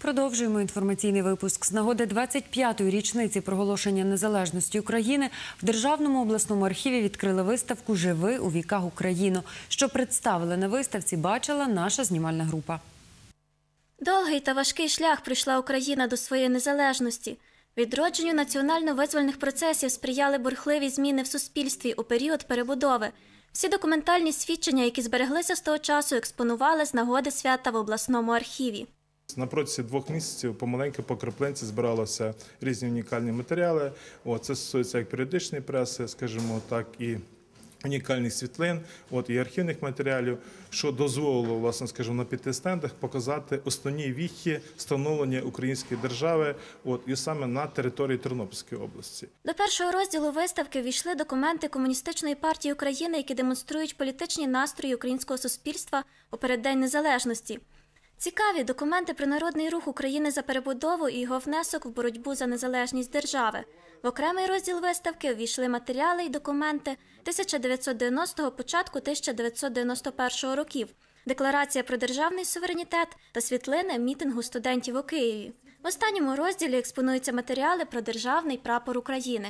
Продовжуємо інформаційний випуск з нагоди 25-ї річниці проголошення незалежності України в державному обласному архіві відкрили виставку Живи у віках Україну, що представили на виставці. Бачила наша знімальна група. Довгий та важкий шлях прийшла Україна до своєї незалежності. Відродженню національно-визвольних процесів сприяли бурхливі зміни в суспільстві у період перебудови. Всі документальні свідчення, які збереглися з того часу, експонували з нагоди свята в обласному архіві. На протязі двох місяців помаленьку по крапленці збиралися різні унікальні матеріали. О, це стосується як періодичної преси, скажімо так, і унікальних світлин, от і архівних матеріалів, що дозволило, власне, скажімо, на п'яти стендах показати основні віхи становлення української держави, от і саме на території Тернопільської області. До першого розділу виставки війшли документи комуністичної партії України, які демонструють політичні настрої українського суспільства у переддень незалежності. Цікаві документи про народний рух України за перебудову і його внесок в боротьбу за незалежність держави. В окремий розділ виставки ввійшли матеріали і документи 1990-го початку 1991 років. Декларація про державний суверенітет та світлини мітингу студентів у Києві. В останньому розділі експонуються матеріали про державний прапор України.